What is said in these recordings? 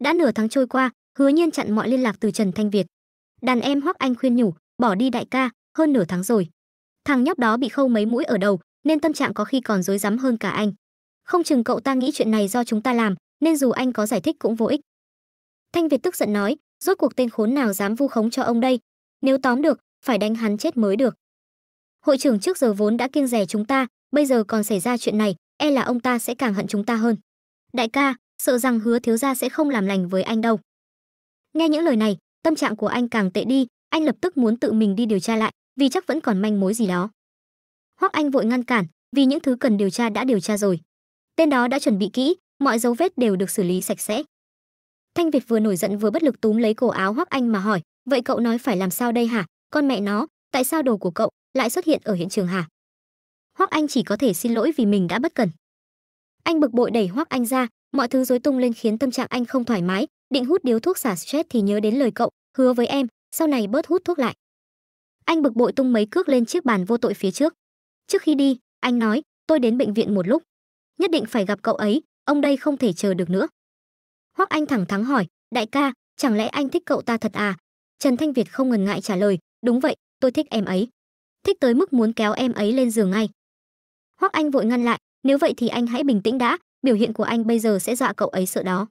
đã nửa tháng trôi qua hứa nhiên chặn mọi liên lạc từ trần thanh việt đàn em hoắc anh khuyên nhủ bỏ đi đại ca hơn nửa tháng rồi thằng nhóc đó bị khâu mấy mũi ở đầu nên tâm trạng có khi còn rối rắm hơn cả anh không chừng cậu ta nghĩ chuyện này do chúng ta làm nên dù anh có giải thích cũng vô ích thanh việt tức giận nói rốt cuộc tên khốn nào dám vu khống cho ông đây nếu tóm được phải đánh hắn chết mới được hội trưởng trước giờ vốn đã kiêng rẻ chúng ta bây giờ còn xảy ra chuyện này e là ông ta sẽ càng hận chúng ta hơn đại ca sợ rằng hứa thiếu gia sẽ không làm lành với anh đâu nghe những lời này tâm trạng của anh càng tệ đi anh lập tức muốn tự mình đi điều tra lại vì chắc vẫn còn manh mối gì đó hoắc anh vội ngăn cản vì những thứ cần điều tra đã điều tra rồi tên đó đã chuẩn bị kỹ mọi dấu vết đều được xử lý sạch sẽ thanh việt vừa nổi giận vừa bất lực túm lấy cổ áo hoắc anh mà hỏi vậy cậu nói phải làm sao đây hả con mẹ nó tại sao đồ của cậu lại xuất hiện ở hiện trường hả hoắc anh chỉ có thể xin lỗi vì mình đã bất cần. anh bực bội đẩy hoắc anh ra mọi thứ rối tung lên khiến tâm trạng anh không thoải mái định hút điếu thuốc xả stress thì nhớ đến lời cậu hứa với em sau này bớt hút thuốc lại anh bực bội tung mấy cước lên chiếc bàn vô tội phía trước trước khi đi anh nói tôi đến bệnh viện một lúc nhất định phải gặp cậu ấy ông đây không thể chờ được nữa hoắc anh thẳng thắn hỏi đại ca chẳng lẽ anh thích cậu ta thật à trần thanh việt không ngần ngại trả lời đúng vậy tôi thích em ấy thích tới mức muốn kéo em ấy lên giường ngay hoắc anh vội ngăn lại nếu vậy thì anh hãy bình tĩnh đã biểu hiện của anh bây giờ sẽ dọa cậu ấy sợ đó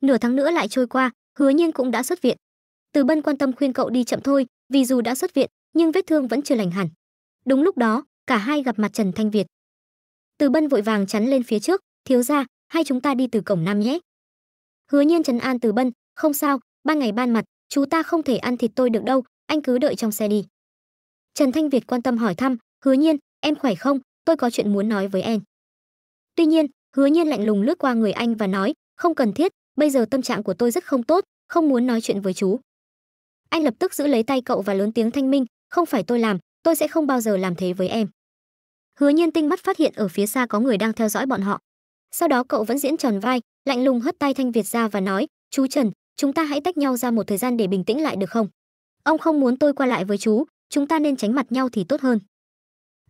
nửa tháng nữa lại trôi qua hứa nhiên cũng đã xuất viện từ bân quan tâm khuyên cậu đi chậm thôi vì dù đã xuất viện nhưng vết thương vẫn chưa lành hẳn đúng lúc đó cả hai gặp mặt trần thanh việt từ bân vội vàng chắn lên phía trước thiếu gia hai chúng ta đi từ cổng nam nhé hứa nhiên trấn an từ bân không sao ban ngày ban mặt chú ta không thể ăn thịt tôi được đâu anh cứ đợi trong xe đi trần thanh việt quan tâm hỏi thăm hứa nhiên em khỏe không tôi có chuyện muốn nói với em tuy nhiên hứa nhiên lạnh lùng lướt qua người anh và nói không cần thiết bây giờ tâm trạng của tôi rất không tốt không muốn nói chuyện với chú anh lập tức giữ lấy tay cậu và lớn tiếng thanh minh không phải tôi làm tôi sẽ không bao giờ làm thế với em hứa nhiên tinh mắt phát hiện ở phía xa có người đang theo dõi bọn họ sau đó cậu vẫn diễn tròn vai lạnh lùng hất tay thanh việt ra và nói chú trần chúng ta hãy tách nhau ra một thời gian để bình tĩnh lại được không ông không muốn tôi qua lại với chú chúng ta nên tránh mặt nhau thì tốt hơn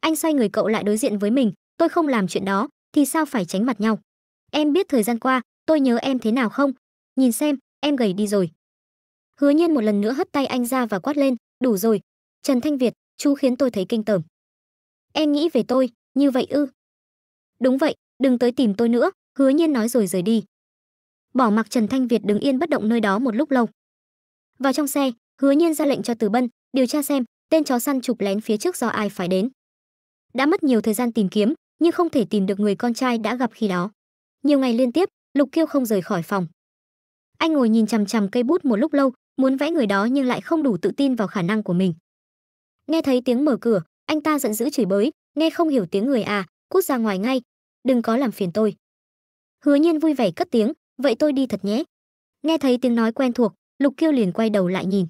anh xoay người cậu lại đối diện với mình tôi không làm chuyện đó thì sao phải tránh mặt nhau em biết thời gian qua tôi nhớ em thế nào không nhìn xem em gầy đi rồi hứa nhiên một lần nữa hất tay anh ra và quát lên đủ rồi trần thanh việt chú khiến tôi thấy kinh tởm em nghĩ về tôi như vậy ư đúng vậy đừng tới tìm tôi nữa hứa nhiên nói rồi rời đi bỏ mặc trần thanh việt đứng yên bất động nơi đó một lúc lâu vào trong xe hứa nhiên ra lệnh cho từ bân điều tra xem tên chó săn chụp lén phía trước do ai phải đến đã mất nhiều thời gian tìm kiếm nhưng không thể tìm được người con trai đã gặp khi đó. Nhiều ngày liên tiếp, Lục Kiêu không rời khỏi phòng. Anh ngồi nhìn chằm chằm cây bút một lúc lâu, muốn vẽ người đó nhưng lại không đủ tự tin vào khả năng của mình. Nghe thấy tiếng mở cửa, anh ta giận dữ chửi bới, nghe không hiểu tiếng người à, cút ra ngoài ngay, đừng có làm phiền tôi. Hứa Nhiên vui vẻ cất tiếng, vậy tôi đi thật nhé. Nghe thấy tiếng nói quen thuộc, Lục Kiêu liền quay đầu lại nhìn,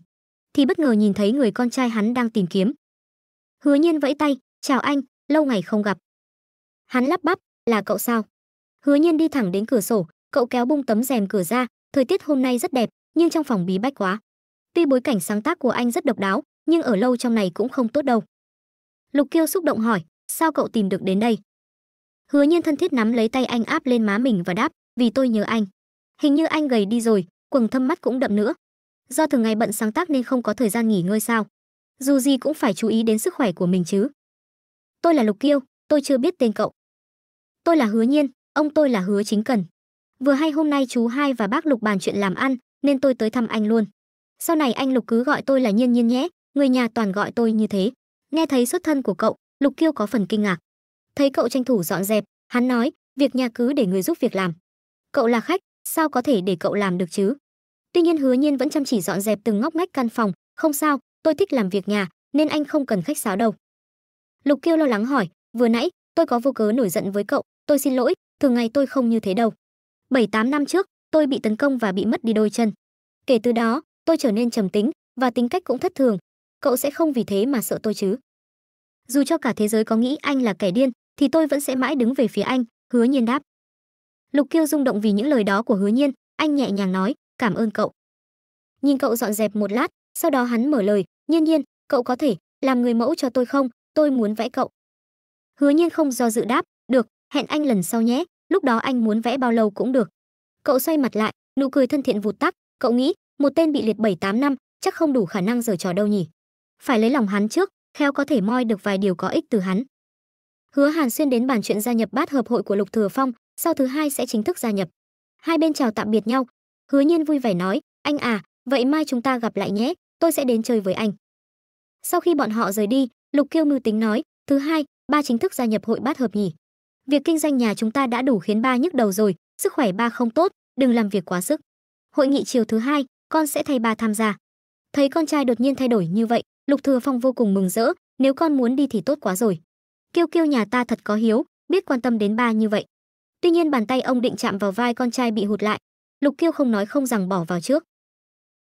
thì bất ngờ nhìn thấy người con trai hắn đang tìm kiếm. Hứa Nhiên vẫy tay, "Chào anh, lâu ngày không gặp." Hắn lắp bắp, là cậu sao? Hứa Nhiên đi thẳng đến cửa sổ, cậu kéo bung tấm rèm cửa ra, thời tiết hôm nay rất đẹp, nhưng trong phòng bí bách quá. Tuy bối cảnh sáng tác của anh rất độc đáo, nhưng ở lâu trong này cũng không tốt đâu. Lục Kiêu xúc động hỏi, sao cậu tìm được đến đây? Hứa Nhiên thân thiết nắm lấy tay anh áp lên má mình và đáp, vì tôi nhớ anh. Hình như anh gầy đi rồi, quầng thâm mắt cũng đậm nữa. Do thường ngày bận sáng tác nên không có thời gian nghỉ ngơi sao? Dù gì cũng phải chú ý đến sức khỏe của mình chứ. Tôi là Lục Kiêu, tôi chưa biết tên cậu. Tôi là Hứa Nhiên, ông tôi là Hứa Chính Cần. Vừa hay hôm nay chú hai và bác Lục bàn chuyện làm ăn, nên tôi tới thăm anh luôn. Sau này anh Lục cứ gọi tôi là Nhiên Nhiên nhé, người nhà toàn gọi tôi như thế. Nghe thấy xuất thân của cậu, Lục Kiêu có phần kinh ngạc. Thấy cậu tranh thủ dọn dẹp, hắn nói, việc nhà cứ để người giúp việc làm. Cậu là khách, sao có thể để cậu làm được chứ? Tuy nhiên Hứa Nhiên vẫn chăm chỉ dọn dẹp từng ngóc ngách căn phòng, không sao, tôi thích làm việc nhà, nên anh không cần khách sáo đâu. Lục Kiêu lo lắng hỏi, vừa nãy tôi có vô cớ nổi giận với cậu, tôi xin lỗi thường ngày tôi không như thế đâu bảy tám năm trước tôi bị tấn công và bị mất đi đôi chân kể từ đó tôi trở nên trầm tính và tính cách cũng thất thường cậu sẽ không vì thế mà sợ tôi chứ dù cho cả thế giới có nghĩ anh là kẻ điên thì tôi vẫn sẽ mãi đứng về phía anh hứa nhiên đáp lục kiêu rung động vì những lời đó của hứa nhiên anh nhẹ nhàng nói cảm ơn cậu nhìn cậu dọn dẹp một lát sau đó hắn mở lời nhiên nhiên cậu có thể làm người mẫu cho tôi không tôi muốn vẽ cậu hứa nhiên không do dự đáp được hẹn anh lần sau nhé lúc đó anh muốn vẽ bao lâu cũng được cậu xoay mặt lại nụ cười thân thiện vụt tắt cậu nghĩ một tên bị liệt bảy tám năm chắc không đủ khả năng giở trò đâu nhỉ phải lấy lòng hắn trước khéo có thể moi được vài điều có ích từ hắn hứa hàn xuyên đến bàn chuyện gia nhập bát hợp hội của lục thừa phong sau thứ hai sẽ chính thức gia nhập hai bên chào tạm biệt nhau hứa nhiên vui vẻ nói anh à vậy mai chúng ta gặp lại nhé tôi sẽ đến chơi với anh sau khi bọn họ rời đi lục kiêu mưu tính nói thứ hai ba chính thức gia nhập hội bát hợp nhỉ Việc kinh doanh nhà chúng ta đã đủ khiến ba nhức đầu rồi, sức khỏe ba không tốt, đừng làm việc quá sức. Hội nghị chiều thứ hai, con sẽ thay ba tham gia. Thấy con trai đột nhiên thay đổi như vậy, Lục Thừa Phong vô cùng mừng rỡ, nếu con muốn đi thì tốt quá rồi. Kiêu Kiêu nhà ta thật có hiếu, biết quan tâm đến ba như vậy. Tuy nhiên bàn tay ông định chạm vào vai con trai bị hụt lại, Lục Kiêu không nói không rằng bỏ vào trước.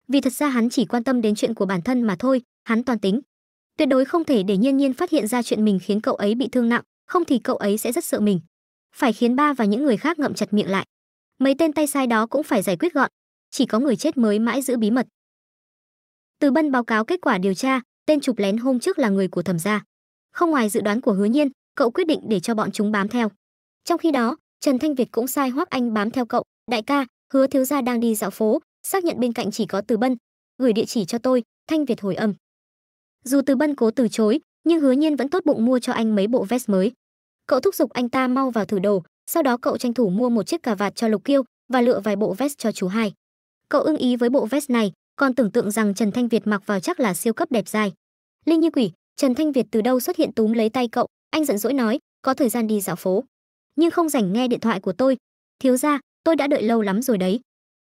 Vì thật ra hắn chỉ quan tâm đến chuyện của bản thân mà thôi, hắn toàn tính. Tuyệt đối không thể để Nhiên Nhiên phát hiện ra chuyện mình khiến cậu ấy bị thương nặng, không thì cậu ấy sẽ rất sợ mình phải khiến ba và những người khác ngậm chặt miệng lại mấy tên tay sai đó cũng phải giải quyết gọn chỉ có người chết mới mãi giữ bí mật từ bân báo cáo kết quả điều tra tên chụp lén hôm trước là người của thẩm gia không ngoài dự đoán của hứa nhiên cậu quyết định để cho bọn chúng bám theo trong khi đó trần thanh việt cũng sai hoắc anh bám theo cậu đại ca hứa thiếu gia đang đi dạo phố xác nhận bên cạnh chỉ có từ bân gửi địa chỉ cho tôi thanh việt hồi âm dù từ bân cố từ chối nhưng hứa nhiên vẫn tốt bụng mua cho anh mấy bộ vest mới cậu thúc giục anh ta mau vào thử đồ sau đó cậu tranh thủ mua một chiếc cà vạt cho lục kiêu và lựa vài bộ vest cho chú hai cậu ưng ý với bộ vest này còn tưởng tượng rằng trần thanh việt mặc vào chắc là siêu cấp đẹp dài linh như quỷ trần thanh việt từ đâu xuất hiện túm lấy tay cậu anh giận dỗi nói có thời gian đi dạo phố nhưng không rảnh nghe điện thoại của tôi thiếu ra tôi đã đợi lâu lắm rồi đấy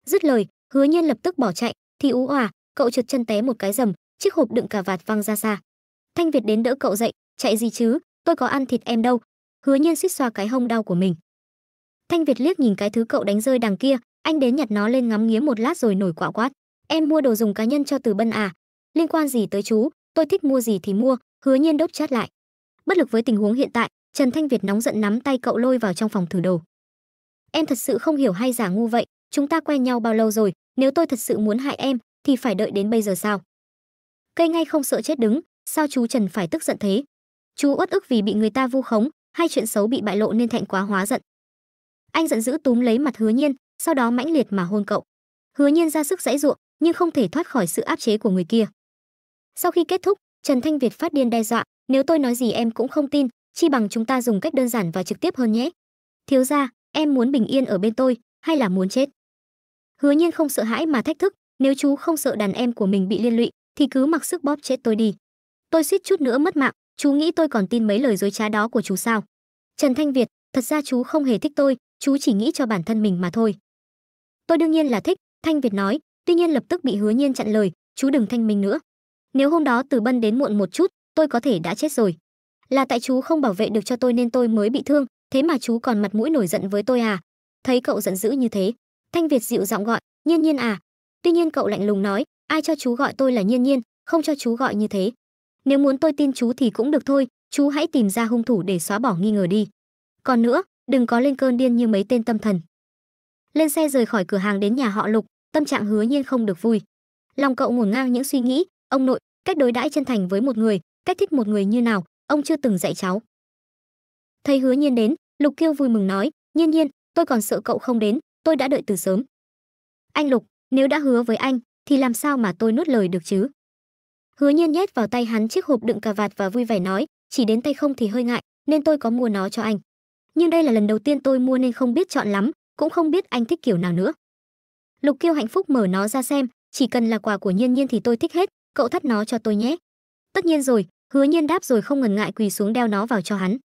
dứt lời hứa nhiên lập tức bỏ chạy thì ú òa cậu trượt chân té một cái rầm chiếc hộp đựng cà vạt văng ra xa Thanh Việt đến đỡ cậu dậy, chạy gì chứ, tôi có ăn thịt em đâu. Hứa Nhiên suýt xoa cái hông đau của mình. Thanh Việt liếc nhìn cái thứ cậu đánh rơi đằng kia, anh đến nhặt nó lên ngắm nghía một lát rồi nổi quạ quát. Em mua đồ dùng cá nhân cho Từ Bân à? Liên quan gì tới chú, tôi thích mua gì thì mua, Hứa Nhiên đốt chát lại. Bất lực với tình huống hiện tại, Trần Thanh Việt nóng giận nắm tay cậu lôi vào trong phòng thử đồ. Em thật sự không hiểu hay giả ngu vậy, chúng ta quen nhau bao lâu rồi, nếu tôi thật sự muốn hại em thì phải đợi đến bây giờ sao? Cây ngay không sợ chết đứng, sao chú Trần phải tức giận thế? Chú uất ức vì bị người ta vu khống, hay chuyện xấu bị bại lộ nên thẹn quá hóa giận. Anh giận dữ túm lấy mặt Hứa Nhiên, sau đó mãnh liệt mà hôn cậu. Hứa Nhiên ra sức giãy giụa, nhưng không thể thoát khỏi sự áp chế của người kia. Sau khi kết thúc, Trần Thanh Việt phát điên đe dọa, nếu tôi nói gì em cũng không tin, chi bằng chúng ta dùng cách đơn giản và trực tiếp hơn nhé. Thiếu gia, em muốn bình yên ở bên tôi, hay là muốn chết? Hứa Nhiên không sợ hãi mà thách thức, nếu chú không sợ đàn em của mình bị liên lụy, thì cứ mặc sức bóp chết tôi đi tôi suýt chút nữa mất mạng chú nghĩ tôi còn tin mấy lời dối trá đó của chú sao trần thanh việt thật ra chú không hề thích tôi chú chỉ nghĩ cho bản thân mình mà thôi tôi đương nhiên là thích thanh việt nói tuy nhiên lập tức bị hứa nhiên chặn lời chú đừng thanh minh nữa nếu hôm đó từ bân đến muộn một chút tôi có thể đã chết rồi là tại chú không bảo vệ được cho tôi nên tôi mới bị thương thế mà chú còn mặt mũi nổi giận với tôi à thấy cậu giận dữ như thế thanh việt dịu giọng gọi nhiên nhiên à tuy nhiên cậu lạnh lùng nói ai cho chú gọi tôi là nhiên nhiên không cho chú gọi như thế nếu muốn tôi tin chú thì cũng được thôi chú hãy tìm ra hung thủ để xóa bỏ nghi ngờ đi còn nữa đừng có lên cơn điên như mấy tên tâm thần lên xe rời khỏi cửa hàng đến nhà họ lục tâm trạng hứa nhiên không được vui lòng cậu ngổn ngang những suy nghĩ ông nội cách đối đãi chân thành với một người cách thích một người như nào ông chưa từng dạy cháu thấy hứa nhiên đến lục kiêu vui mừng nói nhiên nhiên tôi còn sợ cậu không đến tôi đã đợi từ sớm anh lục nếu đã hứa với anh thì làm sao mà tôi nuốt lời được chứ Hứa Nhiên nhét vào tay hắn chiếc hộp đựng cà vạt và vui vẻ nói, chỉ đến tay không thì hơi ngại, nên tôi có mua nó cho anh. Nhưng đây là lần đầu tiên tôi mua nên không biết chọn lắm, cũng không biết anh thích kiểu nào nữa. Lục Kiêu hạnh phúc mở nó ra xem, chỉ cần là quà của Nhiên Nhiên thì tôi thích hết, cậu thắt nó cho tôi nhé. Tất nhiên rồi, Hứa Nhiên đáp rồi không ngần ngại quỳ xuống đeo nó vào cho hắn.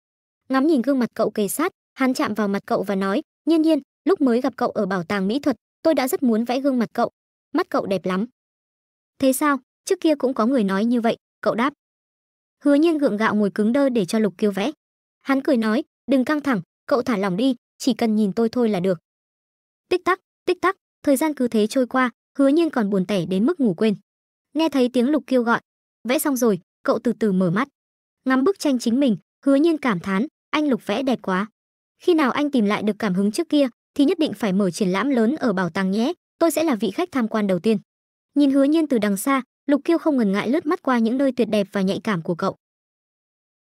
Ngắm nhìn gương mặt cậu kề sát, hắn chạm vào mặt cậu và nói, "Nhiên Nhiên, lúc mới gặp cậu ở bảo tàng mỹ thuật, tôi đã rất muốn vẽ gương mặt cậu, mắt cậu đẹp lắm." "Thế sao?" trước kia cũng có người nói như vậy cậu đáp hứa nhiên gượng gạo ngồi cứng đơ để cho lục kiêu vẽ hắn cười nói đừng căng thẳng cậu thả lỏng đi chỉ cần nhìn tôi thôi là được tích tắc tích tắc thời gian cứ thế trôi qua hứa nhiên còn buồn tẻ đến mức ngủ quên nghe thấy tiếng lục kiêu gọi vẽ xong rồi cậu từ từ mở mắt ngắm bức tranh chính mình hứa nhiên cảm thán anh lục vẽ đẹp quá khi nào anh tìm lại được cảm hứng trước kia thì nhất định phải mở triển lãm lớn ở bảo tàng nhé tôi sẽ là vị khách tham quan đầu tiên nhìn hứa nhiên từ đằng xa Lục Kiêu không ngần ngại lướt mắt qua những nơi tuyệt đẹp và nhạy cảm của cậu.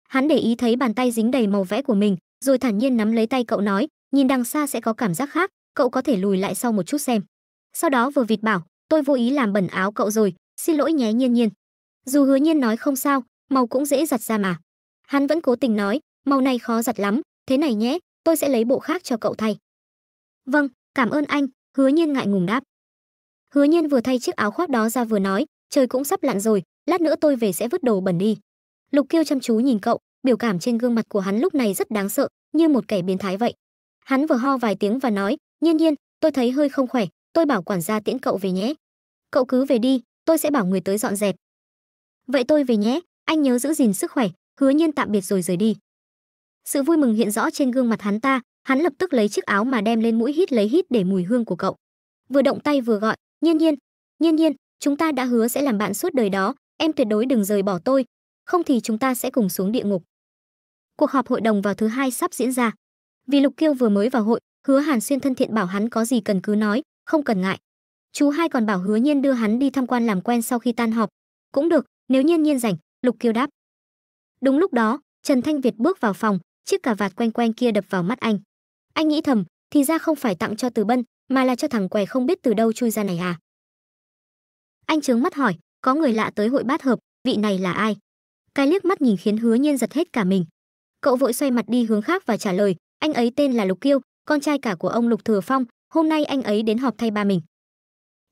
Hắn để ý thấy bàn tay dính đầy màu vẽ của mình, rồi thản nhiên nắm lấy tay cậu nói, nhìn đằng xa sẽ có cảm giác khác, cậu có thể lùi lại sau một chút xem. Sau đó vừa vịt bảo, tôi vô ý làm bẩn áo cậu rồi, xin lỗi nhé Nhiên Nhiên. Dù Hứa Nhiên nói không sao, màu cũng dễ giặt ra mà. Hắn vẫn cố tình nói, màu này khó giặt lắm, thế này nhé, tôi sẽ lấy bộ khác cho cậu thay. Vâng, cảm ơn anh, Hứa Nhiên ngại ngùng đáp. Hứa Nhiên vừa thay chiếc áo khoác đó ra vừa nói, trời cũng sắp lặn rồi lát nữa tôi về sẽ vứt đồ bẩn đi lục kiêu chăm chú nhìn cậu biểu cảm trên gương mặt của hắn lúc này rất đáng sợ như một kẻ biến thái vậy hắn vừa ho vài tiếng và nói nhiên nhiên tôi thấy hơi không khỏe tôi bảo quản gia tiễn cậu về nhé cậu cứ về đi tôi sẽ bảo người tới dọn dẹp vậy tôi về nhé anh nhớ giữ gìn sức khỏe hứa nhiên tạm biệt rồi rời đi sự vui mừng hiện rõ trên gương mặt hắn ta hắn lập tức lấy chiếc áo mà đem lên mũi hít lấy hít để mùi hương của cậu vừa động tay vừa gọi nhiên nhiên nhiên nhiên chúng ta đã hứa sẽ làm bạn suốt đời đó em tuyệt đối đừng rời bỏ tôi không thì chúng ta sẽ cùng xuống địa ngục cuộc họp hội đồng vào thứ hai sắp diễn ra vì lục kiêu vừa mới vào hội hứa hàn xuyên thân thiện bảo hắn có gì cần cứ nói không cần ngại chú hai còn bảo hứa nhiên đưa hắn đi tham quan làm quen sau khi tan họp cũng được nếu nhiên nhiên rảnh lục kiêu đáp đúng lúc đó trần thanh việt bước vào phòng chiếc cà vạt quanh quanh kia đập vào mắt anh anh nghĩ thầm thì ra không phải tặng cho từ bân mà là cho thằng què không biết từ đâu chui ra này à anh trướng mắt hỏi, có người lạ tới hội bát hợp, vị này là ai? Cái liếc mắt nhìn khiến Hứa Nhiên giật hết cả mình. Cậu vội xoay mặt đi hướng khác và trả lời, anh ấy tên là Lục Kiêu, con trai cả của ông Lục Thừa Phong, hôm nay anh ấy đến họp thay ba mình.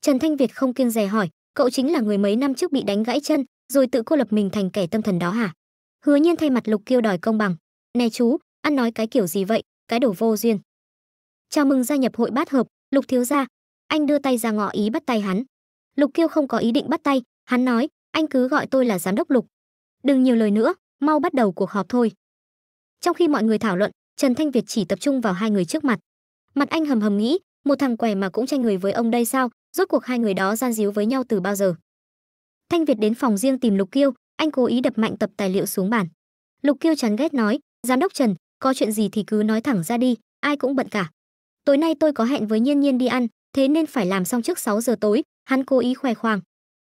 Trần Thanh Việt không kiên dè hỏi, cậu chính là người mấy năm trước bị đánh gãy chân, rồi tự cô lập mình thành kẻ tâm thần đó hả? Hứa Nhiên thay mặt Lục Kiêu đòi công bằng, "Nè chú, ăn nói cái kiểu gì vậy, cái đồ vô duyên." "Chào mừng gia nhập hội bát hợp, Lục thiếu gia." Anh đưa tay ra ngỏ ý bắt tay hắn. Lục Kiêu không có ý định bắt tay, hắn nói, anh cứ gọi tôi là giám đốc Lục. Đừng nhiều lời nữa, mau bắt đầu cuộc họp thôi. Trong khi mọi người thảo luận, Trần Thanh Việt chỉ tập trung vào hai người trước mặt. Mặt anh hầm hầm nghĩ, một thằng què mà cũng tranh người với ông đây sao, rốt cuộc hai người đó gian díu với nhau từ bao giờ. Thanh Việt đến phòng riêng tìm Lục Kiêu, anh cố ý đập mạnh tập tài liệu xuống bàn. Lục Kiêu chán ghét nói, "Giám đốc Trần, có chuyện gì thì cứ nói thẳng ra đi, ai cũng bận cả. Tối nay tôi có hẹn với Nhiên Nhiên đi ăn, thế nên phải làm xong trước 6 giờ tối, Hắn cố ý khoe khoang.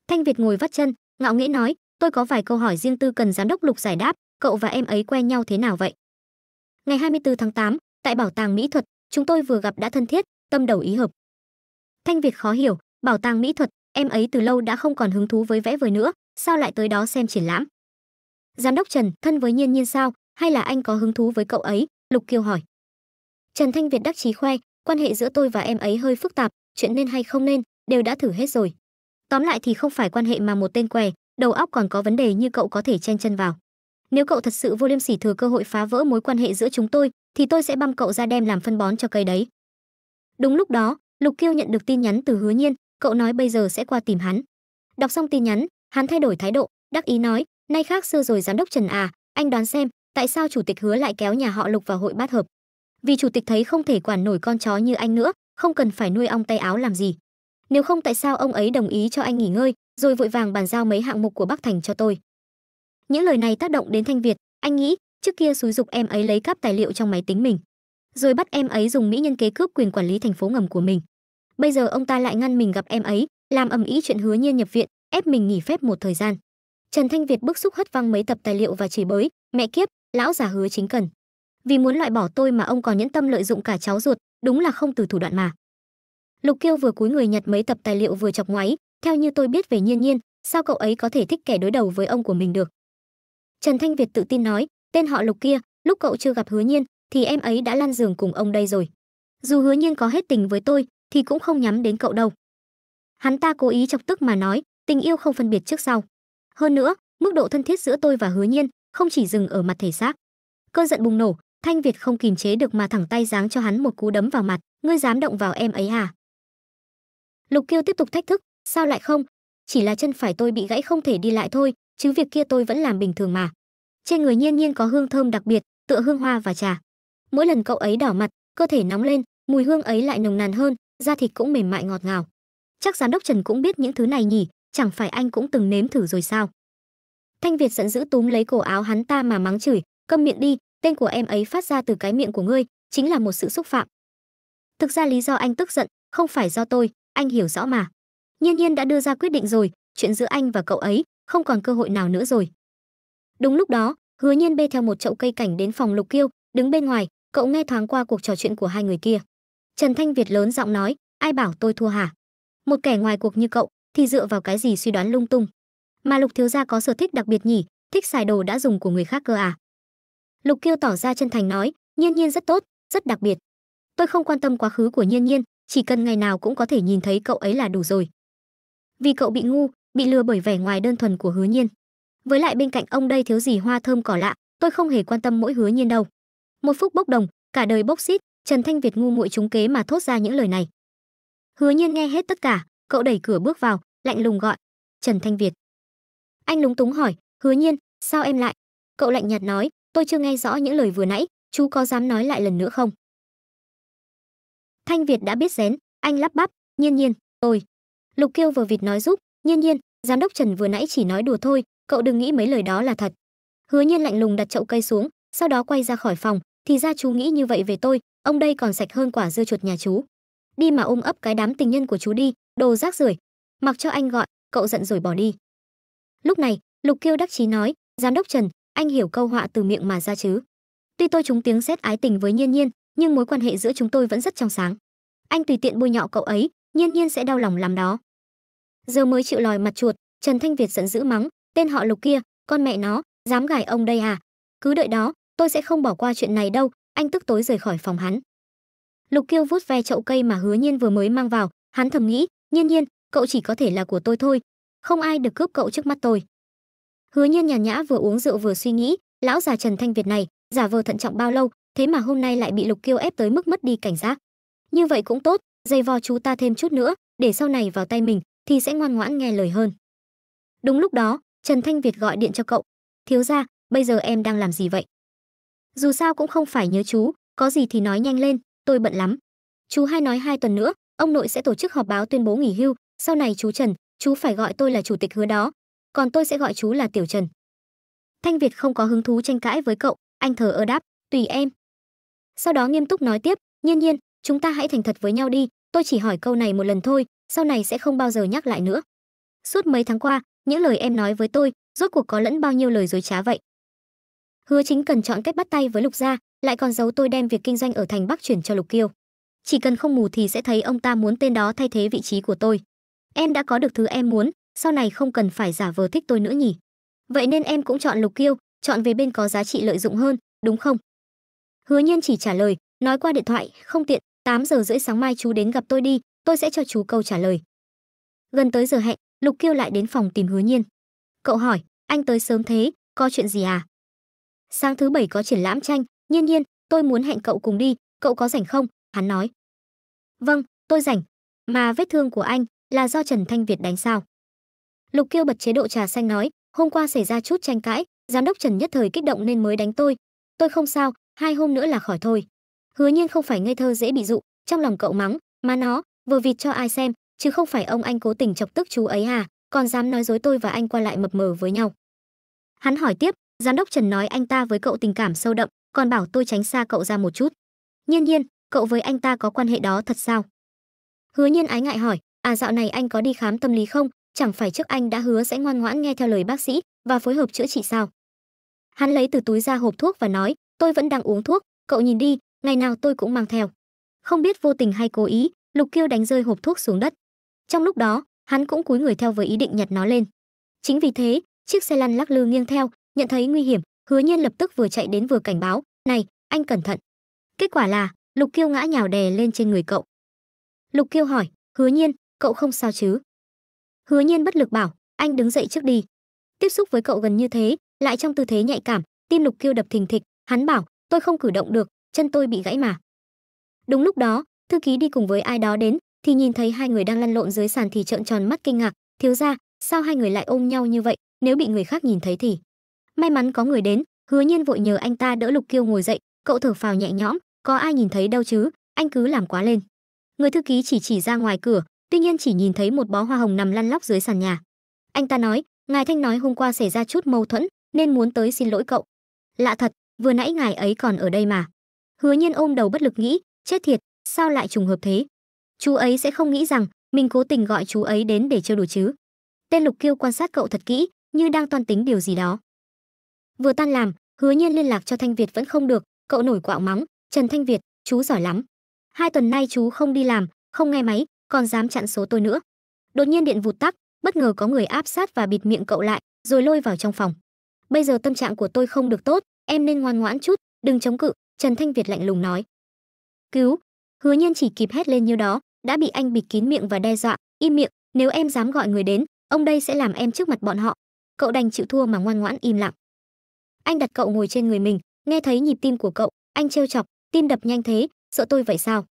Thanh Việt ngồi vắt chân, ngạo nghễ nói, tôi có vài câu hỏi riêng tư cần giám đốc Lục giải đáp, cậu và em ấy quen nhau thế nào vậy? Ngày 24 tháng 8, tại Bảo tàng Mỹ thuật, chúng tôi vừa gặp đã thân thiết, tâm đầu ý hợp. Thanh Việt khó hiểu, Bảo tàng Mỹ thuật, em ấy từ lâu đã không còn hứng thú với vẽ vời nữa, sao lại tới đó xem triển lãm? Giám đốc Trần, thân với Nhiên Nhiên sao, hay là anh có hứng thú với cậu ấy? Lục Kiều hỏi. Trần Thanh Việt đắc chí khoe, quan hệ giữa tôi và em ấy hơi phức tạp, chuyện nên hay không nên, đều đã thử hết rồi. Tóm lại thì không phải quan hệ mà một tên què, đầu óc còn có vấn đề như cậu có thể chen chân vào. Nếu cậu thật sự vô liêm sỉ thừa cơ hội phá vỡ mối quan hệ giữa chúng tôi, thì tôi sẽ băm cậu ra đem làm phân bón cho cây đấy. Đúng lúc đó, Lục Kiêu nhận được tin nhắn từ Hứa Nhiên, cậu nói bây giờ sẽ qua tìm hắn. Đọc xong tin nhắn, hắn thay đổi thái độ, đắc ý nói, nay khác xưa rồi giám đốc Trần à, anh đoán xem, tại sao chủ tịch Hứa lại kéo nhà họ Lục vào hội bát hợp? Vì chủ tịch thấy không thể quản nổi con chó như anh nữa, không cần phải nuôi ong tay áo làm gì nếu không tại sao ông ấy đồng ý cho anh nghỉ ngơi rồi vội vàng bàn giao mấy hạng mục của bắc thành cho tôi những lời này tác động đến thanh việt anh nghĩ trước kia xúi dục em ấy lấy cắp tài liệu trong máy tính mình rồi bắt em ấy dùng mỹ nhân kế cướp quyền quản lý thành phố ngầm của mình bây giờ ông ta lại ngăn mình gặp em ấy làm ầm ĩ chuyện hứa nhiên nhập viện ép mình nghỉ phép một thời gian trần thanh việt bức xúc hất văng mấy tập tài liệu và chỉ bới mẹ kiếp lão già hứa chính cần vì muốn loại bỏ tôi mà ông còn nhẫn tâm lợi dụng cả cháu ruột đúng là không từ thủ đoạn mà lục kiêu vừa cúi người nhặt mấy tập tài liệu vừa chọc ngoáy theo như tôi biết về nhiên nhiên sao cậu ấy có thể thích kẻ đối đầu với ông của mình được trần thanh việt tự tin nói tên họ lục kia lúc cậu chưa gặp hứa nhiên thì em ấy đã lăn giường cùng ông đây rồi dù hứa nhiên có hết tình với tôi thì cũng không nhắm đến cậu đâu hắn ta cố ý chọc tức mà nói tình yêu không phân biệt trước sau hơn nữa mức độ thân thiết giữa tôi và hứa nhiên không chỉ dừng ở mặt thể xác cơn giận bùng nổ thanh việt không kìm chế được mà thẳng tay giáng cho hắn một cú đấm vào mặt ngươi dám động vào em ấy à lục kiêu tiếp tục thách thức sao lại không chỉ là chân phải tôi bị gãy không thể đi lại thôi chứ việc kia tôi vẫn làm bình thường mà trên người nhiên nhiên có hương thơm đặc biệt tựa hương hoa và trà mỗi lần cậu ấy đỏ mặt cơ thể nóng lên mùi hương ấy lại nồng nàn hơn da thịt cũng mềm mại ngọt ngào chắc giám đốc trần cũng biết những thứ này nhỉ chẳng phải anh cũng từng nếm thử rồi sao thanh việt giận dữ túm lấy cổ áo hắn ta mà mắng chửi câm miệng đi tên của em ấy phát ra từ cái miệng của ngươi chính là một sự xúc phạm thực ra lý do anh tức giận không phải do tôi anh hiểu rõ mà nhiên nhiên đã đưa ra quyết định rồi chuyện giữa anh và cậu ấy không còn cơ hội nào nữa rồi đúng lúc đó hứa nhiên bê theo một chậu cây cảnh đến phòng lục kiêu đứng bên ngoài cậu nghe thoáng qua cuộc trò chuyện của hai người kia trần thanh việt lớn giọng nói ai bảo tôi thua hả một kẻ ngoài cuộc như cậu thì dựa vào cái gì suy đoán lung tung mà lục thiếu gia có sở thích đặc biệt nhỉ thích xài đồ đã dùng của người khác cơ à lục kiêu tỏ ra chân thành nói nhiên nhiên rất tốt rất đặc biệt tôi không quan tâm quá khứ của nhiên nhiên chỉ cần ngày nào cũng có thể nhìn thấy cậu ấy là đủ rồi vì cậu bị ngu bị lừa bởi vẻ ngoài đơn thuần của hứa nhiên với lại bên cạnh ông đây thiếu gì hoa thơm cỏ lạ tôi không hề quan tâm mỗi hứa nhiên đâu một phút bốc đồng cả đời bốc xít trần thanh việt ngu muội trúng kế mà thốt ra những lời này hứa nhiên nghe hết tất cả cậu đẩy cửa bước vào lạnh lùng gọi trần thanh việt anh lúng túng hỏi hứa nhiên sao em lại cậu lạnh nhạt nói tôi chưa nghe rõ những lời vừa nãy chú có dám nói lại lần nữa không Thanh Việt đã biết rén, anh lắp bắp, "Nhiên Nhiên, tôi." Lục Kiêu vừa vịt nói giúp, "Nhiên Nhiên, giám đốc Trần vừa nãy chỉ nói đùa thôi, cậu đừng nghĩ mấy lời đó là thật." Hứa Nhiên lạnh lùng đặt chậu cây xuống, sau đó quay ra khỏi phòng, thì ra chú nghĩ như vậy về tôi, ông đây còn sạch hơn quả dưa chuột nhà chú. Đi mà ôm ấp cái đám tình nhân của chú đi, đồ rác rưởi. Mặc cho anh gọi, cậu giận rồi bỏ đi. Lúc này, Lục Kiêu đắc chí nói, "Giám đốc Trần, anh hiểu câu họa từ miệng mà ra chứ?" Tuy tôi chúng tiếng xét ái tình với Nhiên Nhiên, nhưng mối quan hệ giữa chúng tôi vẫn rất trong sáng anh tùy tiện bôi nhọ cậu ấy nhiên nhiên sẽ đau lòng làm đó giờ mới chịu lòi mặt chuột trần thanh việt giận dữ mắng tên họ lục kia con mẹ nó dám gài ông đây à cứ đợi đó tôi sẽ không bỏ qua chuyện này đâu anh tức tối rời khỏi phòng hắn lục kiêu vút ve chậu cây mà hứa nhiên vừa mới mang vào hắn thầm nghĩ nhiên nhiên cậu chỉ có thể là của tôi thôi không ai được cướp cậu trước mắt tôi hứa nhiên nhàn nhã vừa uống rượu vừa suy nghĩ lão già trần thanh việt này giả vờ thận trọng bao lâu thế mà hôm nay lại bị lục kiêu ép tới mức mất đi cảnh giác như vậy cũng tốt dây vò chú ta thêm chút nữa để sau này vào tay mình thì sẽ ngoan ngoãn nghe lời hơn đúng lúc đó trần thanh việt gọi điện cho cậu thiếu ra bây giờ em đang làm gì vậy dù sao cũng không phải nhớ chú có gì thì nói nhanh lên tôi bận lắm chú hai nói hai tuần nữa ông nội sẽ tổ chức họp báo tuyên bố nghỉ hưu sau này chú trần chú phải gọi tôi là chủ tịch hứa đó còn tôi sẽ gọi chú là tiểu trần thanh việt không có hứng thú tranh cãi với cậu anh thờ ơ đáp tùy em sau đó nghiêm túc nói tiếp nhiên nhiên chúng ta hãy thành thật với nhau đi tôi chỉ hỏi câu này một lần thôi sau này sẽ không bao giờ nhắc lại nữa suốt mấy tháng qua những lời em nói với tôi rốt cuộc có lẫn bao nhiêu lời dối trá vậy hứa chính cần chọn cách bắt tay với lục gia lại còn giấu tôi đem việc kinh doanh ở thành bắc chuyển cho lục kiêu chỉ cần không mù thì sẽ thấy ông ta muốn tên đó thay thế vị trí của tôi em đã có được thứ em muốn sau này không cần phải giả vờ thích tôi nữa nhỉ vậy nên em cũng chọn lục kiêu chọn về bên có giá trị lợi dụng hơn đúng không hứa nhiên chỉ trả lời nói qua điện thoại không tiện 8 giờ rưỡi sáng mai chú đến gặp tôi đi tôi sẽ cho chú câu trả lời gần tới giờ hẹn lục kiêu lại đến phòng tìm hứa nhiên cậu hỏi anh tới sớm thế có chuyện gì à sáng thứ bảy có triển lãm tranh nhiên nhiên tôi muốn hẹn cậu cùng đi cậu có rảnh không hắn nói vâng tôi rảnh mà vết thương của anh là do trần thanh việt đánh sao lục kiêu bật chế độ trà xanh nói hôm qua xảy ra chút tranh cãi giám đốc trần nhất thời kích động nên mới đánh tôi tôi không sao hai hôm nữa là khỏi thôi hứa nhiên không phải ngây thơ dễ bị dụ trong lòng cậu mắng mà nó vừa vịt cho ai xem chứ không phải ông anh cố tình chọc tức chú ấy à còn dám nói dối tôi và anh qua lại mập mờ với nhau hắn hỏi tiếp giám đốc trần nói anh ta với cậu tình cảm sâu đậm còn bảo tôi tránh xa cậu ra một chút nhiên nhiên cậu với anh ta có quan hệ đó thật sao hứa nhiên ái ngại hỏi à dạo này anh có đi khám tâm lý không chẳng phải trước anh đã hứa sẽ ngoan ngoãn nghe theo lời bác sĩ và phối hợp chữa trị sao hắn lấy từ túi ra hộp thuốc và nói tôi vẫn đang uống thuốc cậu nhìn đi ngày nào tôi cũng mang theo không biết vô tình hay cố ý lục kiêu đánh rơi hộp thuốc xuống đất trong lúc đó hắn cũng cúi người theo với ý định nhặt nó lên chính vì thế chiếc xe lăn lắc lư nghiêng theo nhận thấy nguy hiểm hứa nhiên lập tức vừa chạy đến vừa cảnh báo này anh cẩn thận kết quả là lục kiêu ngã nhào đè lên trên người cậu lục kiêu hỏi hứa nhiên cậu không sao chứ hứa nhiên bất lực bảo anh đứng dậy trước đi tiếp xúc với cậu gần như thế lại trong tư thế nhạy cảm tim lục kiêu đập thình thịch Hắn bảo, tôi không cử động được, chân tôi bị gãy mà. Đúng lúc đó, thư ký đi cùng với ai đó đến, thì nhìn thấy hai người đang lăn lộn dưới sàn thì trợn tròn mắt kinh ngạc, thiếu ra, sao hai người lại ôm nhau như vậy, nếu bị người khác nhìn thấy thì. May mắn có người đến, hứa nhiên vội nhờ anh ta đỡ Lục Kiêu ngồi dậy, cậu thở phào nhẹ nhõm, có ai nhìn thấy đâu chứ, anh cứ làm quá lên. Người thư ký chỉ chỉ ra ngoài cửa, tuy nhiên chỉ nhìn thấy một bó hoa hồng nằm lăn lóc dưới sàn nhà. Anh ta nói, ngài Thanh nói hôm qua xảy ra chút mâu thuẫn, nên muốn tới xin lỗi cậu. Lạ thật, vừa nãy ngài ấy còn ở đây mà hứa nhiên ôm đầu bất lực nghĩ chết thiệt sao lại trùng hợp thế chú ấy sẽ không nghĩ rằng mình cố tình gọi chú ấy đến để trêu đùa chứ tên lục kiêu quan sát cậu thật kỹ như đang toan tính điều gì đó vừa tan làm hứa nhiên liên lạc cho thanh việt vẫn không được cậu nổi quạo mắng trần thanh việt chú giỏi lắm hai tuần nay chú không đi làm không nghe máy còn dám chặn số tôi nữa đột nhiên điện vụt tắt bất ngờ có người áp sát và bịt miệng cậu lại rồi lôi vào trong phòng bây giờ tâm trạng của tôi không được tốt em nên ngoan ngoãn chút đừng chống cự trần thanh việt lạnh lùng nói cứu hứa nhiên chỉ kịp hét lên như đó đã bị anh bịt kín miệng và đe dọa im miệng nếu em dám gọi người đến ông đây sẽ làm em trước mặt bọn họ cậu đành chịu thua mà ngoan ngoãn im lặng anh đặt cậu ngồi trên người mình nghe thấy nhịp tim của cậu anh trêu chọc tim đập nhanh thế sợ tôi vậy sao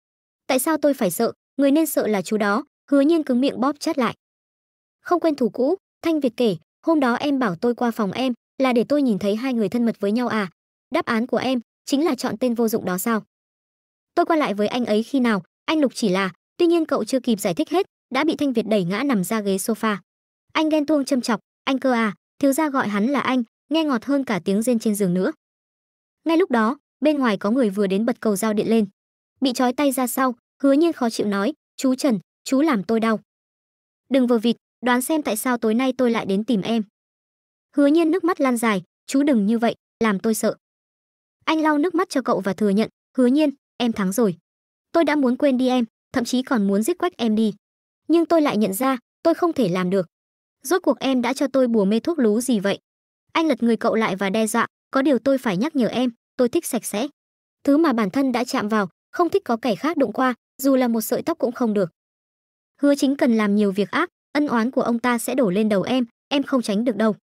tại sao tôi phải sợ người nên sợ là chú đó hứa nhiên cứng miệng bóp chát lại không quên thủ cũ thanh việt kể hôm đó em bảo tôi qua phòng em là để tôi nhìn thấy hai người thân mật với nhau à đáp án của em chính là chọn tên vô dụng đó sao tôi qua lại với anh ấy khi nào anh lục chỉ là tuy nhiên cậu chưa kịp giải thích hết đã bị thanh việt đẩy ngã nằm ra ghế sofa anh ghen tuông châm chọc anh cơ à thiếu gia gọi hắn là anh nghe ngọt hơn cả tiếng rên trên giường nữa ngay lúc đó bên ngoài có người vừa đến bật cầu giao điện lên bị trói tay ra sau hứa nhiên khó chịu nói chú trần chú làm tôi đau đừng vừa vịt đoán xem tại sao tối nay tôi lại đến tìm em Hứa Nhiên nước mắt lan dài, "Chú đừng như vậy, làm tôi sợ." Anh lau nước mắt cho cậu và thừa nhận, "Hứa Nhiên, em thắng rồi. Tôi đã muốn quên đi em, thậm chí còn muốn giết quách em đi. Nhưng tôi lại nhận ra, tôi không thể làm được. Rốt cuộc em đã cho tôi bùa mê thuốc lú gì vậy?" Anh lật người cậu lại và đe dọa, "Có điều tôi phải nhắc nhở em, tôi thích sạch sẽ. Thứ mà bản thân đã chạm vào, không thích có kẻ khác đụng qua, dù là một sợi tóc cũng không được." Hứa Chính cần làm nhiều việc ác, ân oán của ông ta sẽ đổ lên đầu em, em không tránh được đâu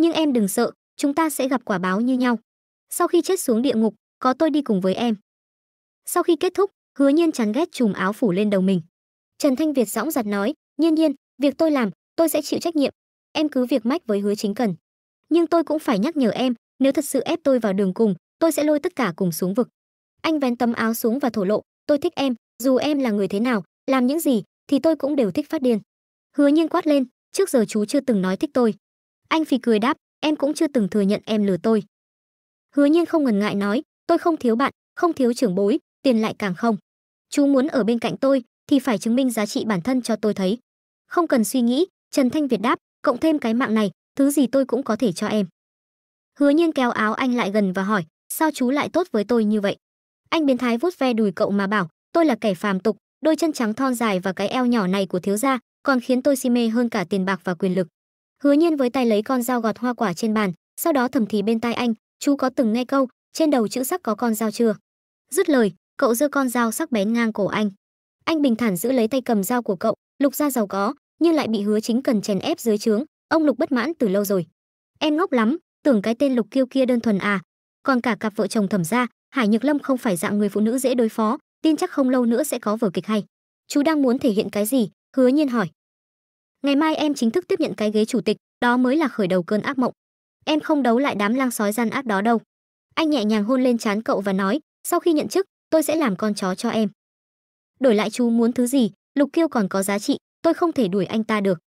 nhưng em đừng sợ, chúng ta sẽ gặp quả báo như nhau. Sau khi chết xuống địa ngục, có tôi đi cùng với em. Sau khi kết thúc, hứa nhiên chán ghét chùm áo phủ lên đầu mình. Trần Thanh Việt dõng dặt nói, nhiên nhiên, việc tôi làm, tôi sẽ chịu trách nhiệm. Em cứ việc mách với hứa chính cần. Nhưng tôi cũng phải nhắc nhở em, nếu thật sự ép tôi vào đường cùng, tôi sẽ lôi tất cả cùng xuống vực. Anh vén tấm áo xuống và thổ lộ, tôi thích em, dù em là người thế nào, làm những gì, thì tôi cũng đều thích phát điên. Hứa nhiên quát lên, trước giờ chú chưa từng nói thích tôi. Anh phì cười đáp, em cũng chưa từng thừa nhận em lừa tôi. Hứa Nhiên không ngần ngại nói, tôi không thiếu bạn, không thiếu trưởng bối, tiền lại càng không. Chú muốn ở bên cạnh tôi thì phải chứng minh giá trị bản thân cho tôi thấy. Không cần suy nghĩ, Trần Thanh Việt đáp, cộng thêm cái mạng này, thứ gì tôi cũng có thể cho em. Hứa Nhiên kéo áo anh lại gần và hỏi, sao chú lại tốt với tôi như vậy? Anh biến thái vuốt ve đùi cậu mà bảo, tôi là kẻ phàm tục, đôi chân trắng thon dài và cái eo nhỏ này của thiếu gia còn khiến tôi si mê hơn cả tiền bạc và quyền lực hứa nhiên với tay lấy con dao gọt hoa quả trên bàn sau đó thầm thì bên tai anh chú có từng nghe câu trên đầu chữ sắc có con dao chưa dứt lời cậu giơ con dao sắc bén ngang cổ anh anh bình thản giữ lấy tay cầm dao của cậu lục gia giàu có nhưng lại bị hứa chính cần chèn ép dưới trướng ông lục bất mãn từ lâu rồi em ngốc lắm tưởng cái tên lục kiêu kia đơn thuần à còn cả cặp vợ chồng thẩm gia hải nhược lâm không phải dạng người phụ nữ dễ đối phó tin chắc không lâu nữa sẽ có vở kịch hay chú đang muốn thể hiện cái gì hứa nhiên hỏi ngày mai em chính thức tiếp nhận cái ghế chủ tịch đó mới là khởi đầu cơn ác mộng em không đấu lại đám lang sói gian ác đó đâu anh nhẹ nhàng hôn lên trán cậu và nói sau khi nhận chức tôi sẽ làm con chó cho em đổi lại chú muốn thứ gì lục kiêu còn có giá trị tôi không thể đuổi anh ta được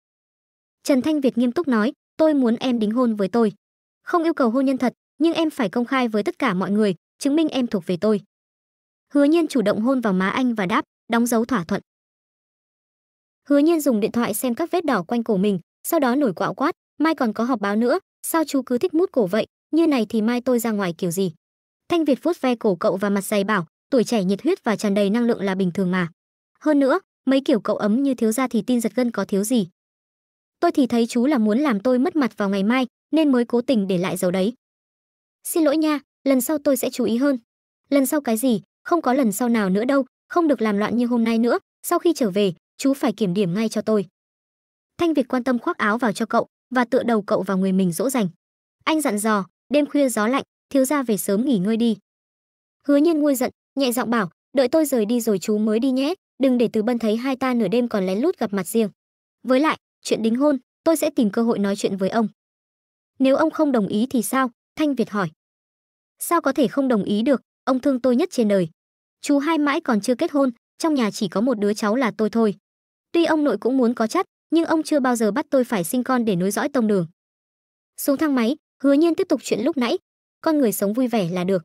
trần thanh việt nghiêm túc nói tôi muốn em đính hôn với tôi không yêu cầu hôn nhân thật nhưng em phải công khai với tất cả mọi người chứng minh em thuộc về tôi hứa nhiên chủ động hôn vào má anh và đáp đóng dấu thỏa thuận hứa nhiên dùng điện thoại xem các vết đỏ quanh cổ mình sau đó nổi quạo quát mai còn có họp báo nữa sao chú cứ thích mút cổ vậy như này thì mai tôi ra ngoài kiểu gì thanh việt vuốt ve cổ cậu và mặt dày bảo tuổi trẻ nhiệt huyết và tràn đầy năng lượng là bình thường mà hơn nữa mấy kiểu cậu ấm như thiếu gia thì tin giật gân có thiếu gì tôi thì thấy chú là muốn làm tôi mất mặt vào ngày mai nên mới cố tình để lại dấu đấy xin lỗi nha lần sau tôi sẽ chú ý hơn lần sau cái gì không có lần sau nào nữa đâu không được làm loạn như hôm nay nữa sau khi trở về chú phải kiểm điểm ngay cho tôi. Thanh Việt quan tâm khoác áo vào cho cậu và tựa đầu cậu vào người mình dỗ dành. Anh dặn dò, đêm khuya gió lạnh, thiếu gia về sớm nghỉ ngơi đi. Hứa Nhiên nguôi giận, nhẹ giọng bảo, đợi tôi rời đi rồi chú mới đi nhé, đừng để Từ Bân thấy hai ta nửa đêm còn lén lút gặp mặt riêng. Với lại, chuyện đính hôn, tôi sẽ tìm cơ hội nói chuyện với ông. Nếu ông không đồng ý thì sao? Thanh Việt hỏi. Sao có thể không đồng ý được, ông thương tôi nhất trên đời. Chú hai mãi còn chưa kết hôn, trong nhà chỉ có một đứa cháu là tôi thôi. Tuy ông nội cũng muốn có chất, nhưng ông chưa bao giờ bắt tôi phải sinh con để nối dõi tông đường. Xuống thang máy, Hứa Nhiên tiếp tục chuyện lúc nãy, con người sống vui vẻ là được.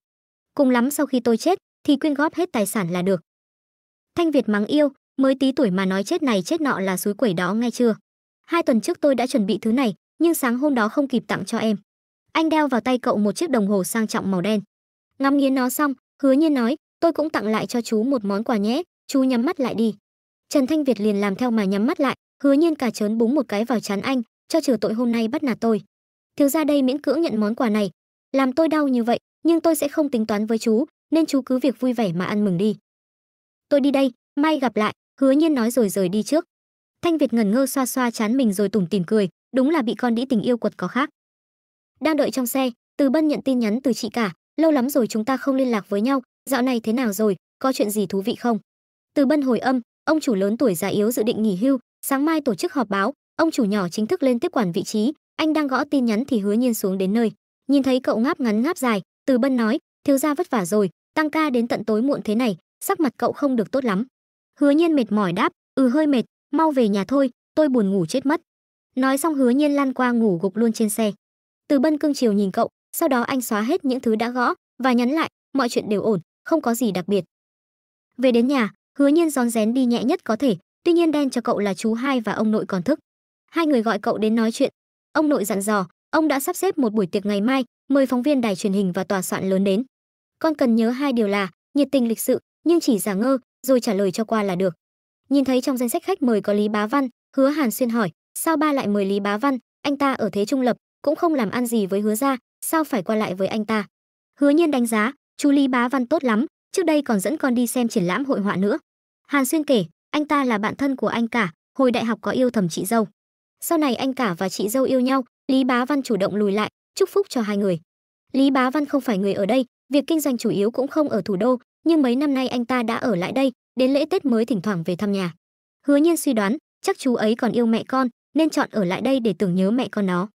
Cùng lắm sau khi tôi chết thì quyên góp hết tài sản là được. Thanh Việt mắng yêu, mới tí tuổi mà nói chết này chết nọ là suối quẩy đó ngay chưa. Hai tuần trước tôi đã chuẩn bị thứ này, nhưng sáng hôm đó không kịp tặng cho em. Anh đeo vào tay cậu một chiếc đồng hồ sang trọng màu đen. Ngắm nghiến nó xong, Hứa Nhiên nói, tôi cũng tặng lại cho chú một món quà nhé, chú nhắm mắt lại đi trần thanh việt liền làm theo mà nhắm mắt lại hứa nhiên cả chớn búng một cái vào chán anh cho trừ tội hôm nay bắt nạt tôi thiếu ra đây miễn cưỡng nhận món quà này làm tôi đau như vậy nhưng tôi sẽ không tính toán với chú nên chú cứ việc vui vẻ mà ăn mừng đi tôi đi đây mai gặp lại hứa nhiên nói rồi rời đi trước thanh việt ngẩn ngơ xoa xoa chán mình rồi tủm tỉm cười đúng là bị con đĩ tình yêu quật có khác đang đợi trong xe từ bân nhận tin nhắn từ chị cả lâu lắm rồi chúng ta không liên lạc với nhau dạo này thế nào rồi có chuyện gì thú vị không từ bân hồi âm ông chủ lớn tuổi già yếu dự định nghỉ hưu sáng mai tổ chức họp báo ông chủ nhỏ chính thức lên tiếp quản vị trí anh đang gõ tin nhắn thì hứa nhiên xuống đến nơi nhìn thấy cậu ngáp ngắn ngáp dài từ bân nói thiếu gia vất vả rồi tăng ca đến tận tối muộn thế này sắc mặt cậu không được tốt lắm hứa nhiên mệt mỏi đáp ừ hơi mệt mau về nhà thôi tôi buồn ngủ chết mất nói xong hứa nhiên lăn qua ngủ gục luôn trên xe từ bân cương chiều nhìn cậu sau đó anh xóa hết những thứ đã gõ và nhắn lại mọi chuyện đều ổn không có gì đặc biệt về đến nhà hứa nhiên rón rén đi nhẹ nhất có thể tuy nhiên đen cho cậu là chú hai và ông nội còn thức hai người gọi cậu đến nói chuyện ông nội dặn dò ông đã sắp xếp một buổi tiệc ngày mai mời phóng viên đài truyền hình và tòa soạn lớn đến con cần nhớ hai điều là nhiệt tình lịch sự nhưng chỉ giả ngơ rồi trả lời cho qua là được nhìn thấy trong danh sách khách mời có lý bá văn hứa hàn xuyên hỏi sao ba lại mời lý bá văn anh ta ở thế trung lập cũng không làm ăn gì với hứa ra sao phải qua lại với anh ta hứa nhiên đánh giá chú lý bá văn tốt lắm trước đây còn dẫn con đi xem triển lãm hội họa nữa Hàn Xuyên kể, anh ta là bạn thân của anh cả, hồi đại học có yêu thầm chị dâu. Sau này anh cả và chị dâu yêu nhau, Lý Bá Văn chủ động lùi lại, chúc phúc cho hai người. Lý Bá Văn không phải người ở đây, việc kinh doanh chủ yếu cũng không ở thủ đô, nhưng mấy năm nay anh ta đã ở lại đây, đến lễ Tết mới thỉnh thoảng về thăm nhà. Hứa Nhiên suy đoán, chắc chú ấy còn yêu mẹ con, nên chọn ở lại đây để tưởng nhớ mẹ con nó.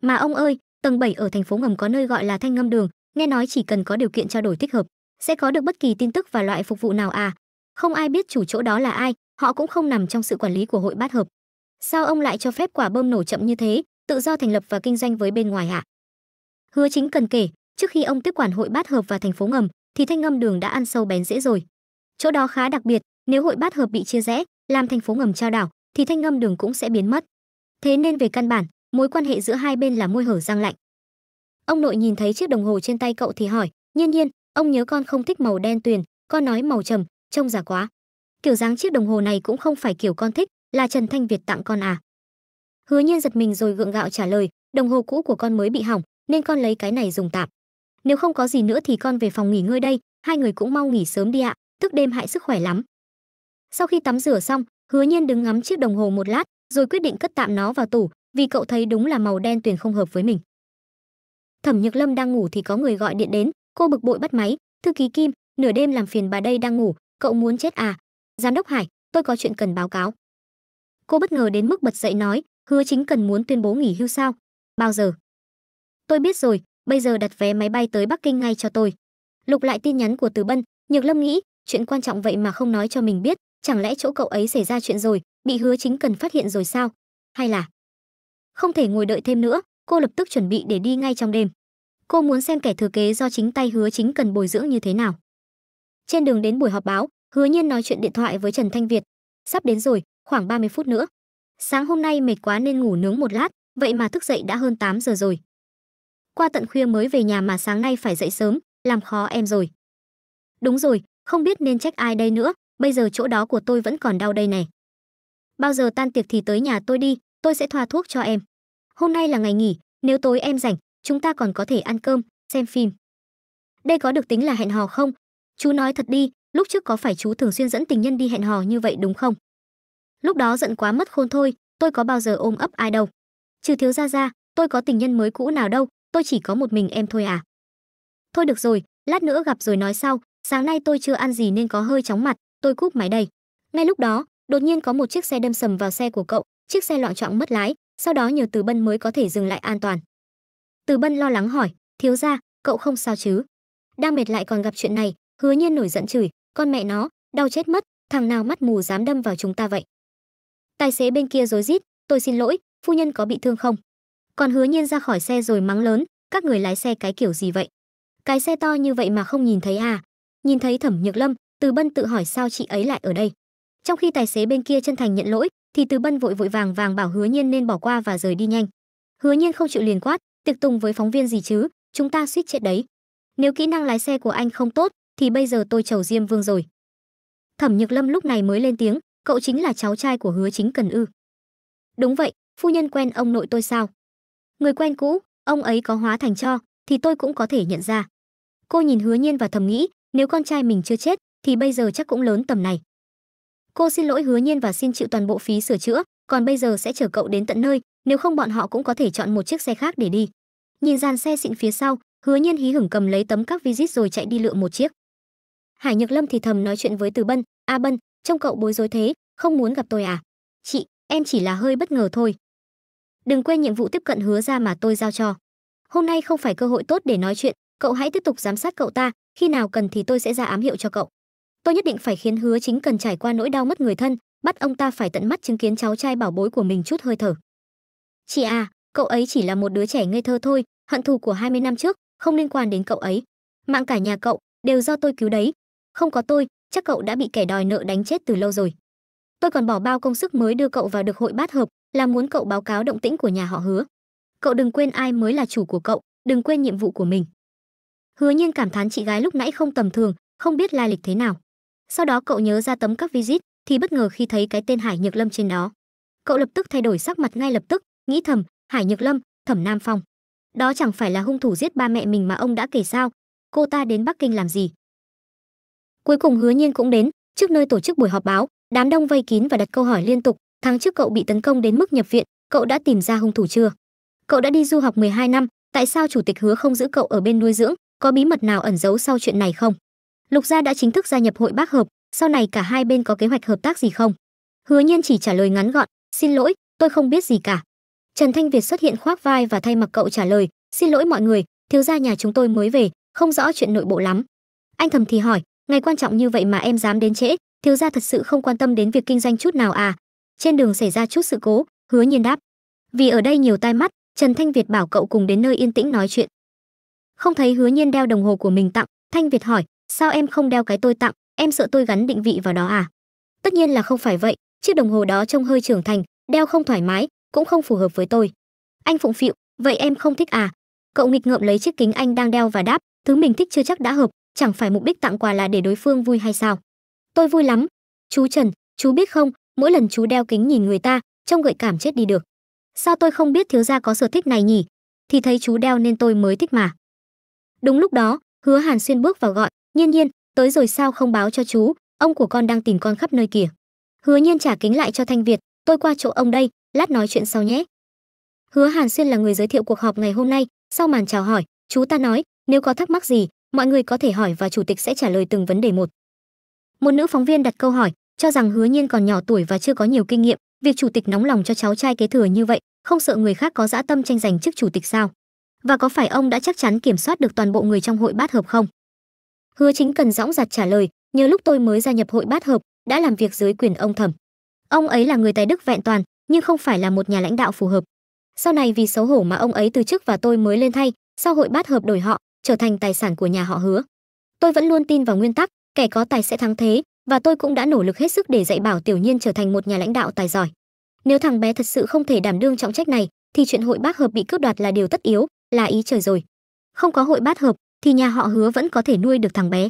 Mà ông ơi, tầng 7 ở thành phố ngầm có nơi gọi là Thanh Ngâm Đường, nghe nói chỉ cần có điều kiện trao đổi thích hợp, sẽ có được bất kỳ tin tức và loại phục vụ nào à, không ai biết chủ chỗ đó là ai họ cũng không nằm trong sự quản lý của hội bát hợp sao ông lại cho phép quả bơm nổ chậm như thế tự do thành lập và kinh doanh với bên ngoài ạ hứa chính cần kể trước khi ông tiếp quản hội bát hợp và thành phố ngầm thì thanh ngâm đường đã ăn sâu bén dễ rồi chỗ đó khá đặc biệt nếu hội bát hợp bị chia rẽ làm thành phố ngầm trao đảo thì thanh ngâm đường cũng sẽ biến mất thế nên về căn bản mối quan hệ giữa hai bên là môi hở răng lạnh ông nội nhìn thấy chiếc đồng hồ trên tay cậu thì hỏi nhiên nhiên ông nhớ con không thích màu đen tuyền con nói màu trầm trông già quá kiểu dáng chiếc đồng hồ này cũng không phải kiểu con thích là trần thanh việt tặng con à hứa nhiên giật mình rồi gượng gạo trả lời đồng hồ cũ của con mới bị hỏng nên con lấy cái này dùng tạm nếu không có gì nữa thì con về phòng nghỉ ngơi đây hai người cũng mau nghỉ sớm đi ạ à, thức đêm hại sức khỏe lắm sau khi tắm rửa xong hứa nhiên đứng ngắm chiếc đồng hồ một lát rồi quyết định cất tạm nó vào tủ vì cậu thấy đúng là màu đen tuyền không hợp với mình thẩm nhược lâm đang ngủ thì có người gọi điện đến cô bực bội bắt máy thư ký kim nửa đêm làm phiền bà đây đang ngủ cậu muốn chết à giám đốc hải tôi có chuyện cần báo cáo cô bất ngờ đến mức bật dậy nói hứa chính cần muốn tuyên bố nghỉ hưu sao bao giờ tôi biết rồi bây giờ đặt vé máy bay tới bắc kinh ngay cho tôi lục lại tin nhắn của từ bân nhược lâm nghĩ chuyện quan trọng vậy mà không nói cho mình biết chẳng lẽ chỗ cậu ấy xảy ra chuyện rồi bị hứa chính cần phát hiện rồi sao hay là không thể ngồi đợi thêm nữa cô lập tức chuẩn bị để đi ngay trong đêm cô muốn xem kẻ thừa kế do chính tay hứa chính cần bồi dưỡng như thế nào trên đường đến buổi họp báo, Hứa Nhiên nói chuyện điện thoại với Trần Thanh Việt. Sắp đến rồi, khoảng 30 phút nữa. Sáng hôm nay mệt quá nên ngủ nướng một lát, vậy mà thức dậy đã hơn 8 giờ rồi. Qua tận khuya mới về nhà mà sáng nay phải dậy sớm, làm khó em rồi. Đúng rồi, không biết nên trách ai đây nữa, bây giờ chỗ đó của tôi vẫn còn đau đây này. Bao giờ tan tiệc thì tới nhà tôi đi, tôi sẽ thoa thuốc cho em. Hôm nay là ngày nghỉ, nếu tối em rảnh, chúng ta còn có thể ăn cơm, xem phim. Đây có được tính là hẹn hò không chú nói thật đi lúc trước có phải chú thường xuyên dẫn tình nhân đi hẹn hò như vậy đúng không lúc đó giận quá mất khôn thôi tôi có bao giờ ôm ấp ai đâu trừ thiếu gia ra tôi có tình nhân mới cũ nào đâu tôi chỉ có một mình em thôi à thôi được rồi lát nữa gặp rồi nói sau sáng nay tôi chưa ăn gì nên có hơi chóng mặt tôi cúp máy đây ngay lúc đó đột nhiên có một chiếc xe đâm sầm vào xe của cậu chiếc xe loạn trọng mất lái sau đó nhờ từ bân mới có thể dừng lại an toàn từ bân lo lắng hỏi thiếu ra cậu không sao chứ đang mệt lại còn gặp chuyện này Hứa Nhiên nổi giận chửi, con mẹ nó, đau chết mất, thằng nào mắt mù dám đâm vào chúng ta vậy? Tài xế bên kia rối rít, tôi xin lỗi, phu nhân có bị thương không? Còn Hứa Nhiên ra khỏi xe rồi mắng lớn, các người lái xe cái kiểu gì vậy? Cái xe to như vậy mà không nhìn thấy à? Nhìn thấy Thẩm Nhược Lâm, Từ Bân tự hỏi sao chị ấy lại ở đây. Trong khi tài xế bên kia chân thành nhận lỗi, thì Từ Bân vội vội vàng vàng bảo Hứa Nhiên nên bỏ qua và rời đi nhanh. Hứa Nhiên không chịu liền quát, tiệc tùng với phóng viên gì chứ, chúng ta suýt chết đấy. Nếu kỹ năng lái xe của anh không tốt, thì bây giờ tôi chầu Diêm Vương rồi. Thẩm Nhược Lâm lúc này mới lên tiếng, cậu chính là cháu trai của Hứa Chính Cần ư? Đúng vậy, phu nhân quen ông nội tôi sao? Người quen cũ, ông ấy có hóa thành cho, thì tôi cũng có thể nhận ra. Cô nhìn Hứa Nhiên và thầm nghĩ, nếu con trai mình chưa chết, thì bây giờ chắc cũng lớn tầm này. Cô xin lỗi Hứa Nhiên và xin chịu toàn bộ phí sửa chữa, còn bây giờ sẽ chở cậu đến tận nơi, nếu không bọn họ cũng có thể chọn một chiếc xe khác để đi. Nhìn dàn xe xịn phía sau, Hứa Nhiên hí hửng cầm lấy tấm các visit rồi chạy đi lựa một chiếc. Hải Nhược Lâm thì thầm nói chuyện với Từ Bân, "A Bân, trông cậu bối rối thế, không muốn gặp tôi à?" "Chị, em chỉ là hơi bất ngờ thôi." "Đừng quên nhiệm vụ tiếp cận hứa ra mà tôi giao cho. Hôm nay không phải cơ hội tốt để nói chuyện, cậu hãy tiếp tục giám sát cậu ta, khi nào cần thì tôi sẽ ra ám hiệu cho cậu. Tôi nhất định phải khiến Hứa Chính cần trải qua nỗi đau mất người thân, bắt ông ta phải tận mắt chứng kiến cháu trai bảo bối của mình chút hơi thở." "Chị à, cậu ấy chỉ là một đứa trẻ ngây thơ thôi, hận thù của 20 năm trước không liên quan đến cậu ấy. Mạng cả nhà cậu đều do tôi cứu đấy, không có tôi chắc cậu đã bị kẻ đòi nợ đánh chết từ lâu rồi tôi còn bỏ bao công sức mới đưa cậu vào được hội bát hợp là muốn cậu báo cáo động tĩnh của nhà họ hứa cậu đừng quên ai mới là chủ của cậu đừng quên nhiệm vụ của mình hứa nhiên cảm thán chị gái lúc nãy không tầm thường không biết lai lịch thế nào sau đó cậu nhớ ra tấm các visit thì bất ngờ khi thấy cái tên hải nhược lâm trên đó cậu lập tức thay đổi sắc mặt ngay lập tức nghĩ thầm hải nhược lâm thẩm nam phong đó chẳng phải là hung thủ giết ba mẹ mình mà ông đã kể sao cô ta đến bắc kinh làm gì cuối cùng hứa nhiên cũng đến trước nơi tổ chức buổi họp báo đám đông vây kín và đặt câu hỏi liên tục tháng trước cậu bị tấn công đến mức nhập viện cậu đã tìm ra hung thủ chưa cậu đã đi du học 12 năm tại sao chủ tịch hứa không giữ cậu ở bên nuôi dưỡng có bí mật nào ẩn giấu sau chuyện này không lục gia đã chính thức gia nhập hội bác hợp sau này cả hai bên có kế hoạch hợp tác gì không hứa nhiên chỉ trả lời ngắn gọn xin lỗi tôi không biết gì cả trần thanh việt xuất hiện khoác vai và thay mặt cậu trả lời xin lỗi mọi người thiếu gia nhà chúng tôi mới về không rõ chuyện nội bộ lắm anh thầm thì hỏi ngày quan trọng như vậy mà em dám đến trễ thiếu gia thật sự không quan tâm đến việc kinh doanh chút nào à trên đường xảy ra chút sự cố hứa nhiên đáp vì ở đây nhiều tai mắt trần thanh việt bảo cậu cùng đến nơi yên tĩnh nói chuyện không thấy hứa nhiên đeo đồng hồ của mình tặng thanh việt hỏi sao em không đeo cái tôi tặng em sợ tôi gắn định vị vào đó à tất nhiên là không phải vậy chiếc đồng hồ đó trông hơi trưởng thành đeo không thoải mái cũng không phù hợp với tôi anh phụng phịu vậy em không thích à cậu nghịch ngợm lấy chiếc kính anh đang đeo và đáp thứ mình thích chưa chắc đã hợp chẳng phải mục đích tặng quà là để đối phương vui hay sao tôi vui lắm chú trần chú biết không mỗi lần chú đeo kính nhìn người ta trông gợi cảm chết đi được sao tôi không biết thiếu gia có sở thích này nhỉ thì thấy chú đeo nên tôi mới thích mà đúng lúc đó hứa hàn xuyên bước vào gọi nhiên nhiên tới rồi sao không báo cho chú ông của con đang tìm con khắp nơi kìa hứa nhiên trả kính lại cho thanh việt tôi qua chỗ ông đây lát nói chuyện sau nhé hứa hàn xuyên là người giới thiệu cuộc họp ngày hôm nay sau màn chào hỏi chú ta nói nếu có thắc mắc gì mọi người có thể hỏi và chủ tịch sẽ trả lời từng vấn đề một một nữ phóng viên đặt câu hỏi cho rằng hứa nhiên còn nhỏ tuổi và chưa có nhiều kinh nghiệm việc chủ tịch nóng lòng cho cháu trai kế thừa như vậy không sợ người khác có dã tâm tranh giành chức chủ tịch sao và có phải ông đã chắc chắn kiểm soát được toàn bộ người trong hội bát hợp không hứa chính cần dõng dặt trả lời nhờ lúc tôi mới gia nhập hội bát hợp đã làm việc dưới quyền ông thẩm ông ấy là người tài đức vẹn toàn nhưng không phải là một nhà lãnh đạo phù hợp sau này vì xấu hổ mà ông ấy từ chức và tôi mới lên thay sau hội bát hợp đổi họ trở thành tài sản của nhà họ hứa tôi vẫn luôn tin vào nguyên tắc kẻ có tài sẽ thắng thế và tôi cũng đã nỗ lực hết sức để dạy bảo tiểu nhiên trở thành một nhà lãnh đạo tài giỏi nếu thằng bé thật sự không thể đảm đương trọng trách này thì chuyện hội bát hợp bị cướp đoạt là điều tất yếu là ý trời rồi không có hội bát hợp thì nhà họ hứa vẫn có thể nuôi được thằng bé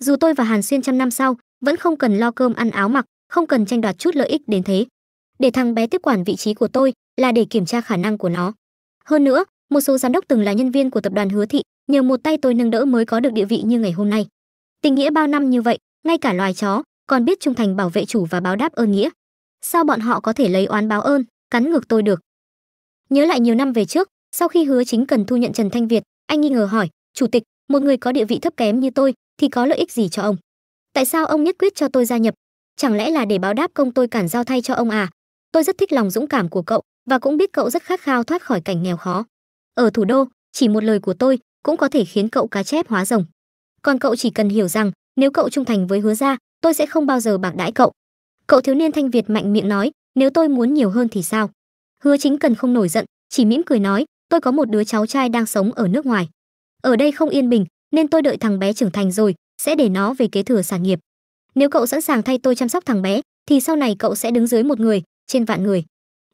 dù tôi và hàn xuyên trăm năm sau vẫn không cần lo cơm ăn áo mặc không cần tranh đoạt chút lợi ích đến thế để thằng bé tiếp quản vị trí của tôi là để kiểm tra khả năng của nó hơn nữa một số giám đốc từng là nhân viên của tập đoàn hứa thị nhờ một tay tôi nâng đỡ mới có được địa vị như ngày hôm nay tình nghĩa bao năm như vậy ngay cả loài chó còn biết trung thành bảo vệ chủ và báo đáp ơn nghĩa sao bọn họ có thể lấy oán báo ơn cắn ngược tôi được nhớ lại nhiều năm về trước sau khi hứa chính cần thu nhận trần thanh việt anh nghi ngờ hỏi chủ tịch một người có địa vị thấp kém như tôi thì có lợi ích gì cho ông tại sao ông nhất quyết cho tôi gia nhập chẳng lẽ là để báo đáp công tôi cản giao thay cho ông à tôi rất thích lòng dũng cảm của cậu và cũng biết cậu rất khát khao thoát khỏi cảnh nghèo khó ở thủ đô, chỉ một lời của tôi cũng có thể khiến cậu cá chép hóa rồng. Còn cậu chỉ cần hiểu rằng, nếu cậu trung thành với hứa Gia, tôi sẽ không bao giờ bạc đãi cậu. Cậu thiếu niên thanh Việt mạnh miệng nói, nếu tôi muốn nhiều hơn thì sao? Hứa chính cần không nổi giận, chỉ mỉm cười nói, tôi có một đứa cháu trai đang sống ở nước ngoài. Ở đây không yên bình, nên tôi đợi thằng bé trưởng thành rồi, sẽ để nó về kế thừa sản nghiệp. Nếu cậu sẵn sàng thay tôi chăm sóc thằng bé, thì sau này cậu sẽ đứng dưới một người, trên vạn người.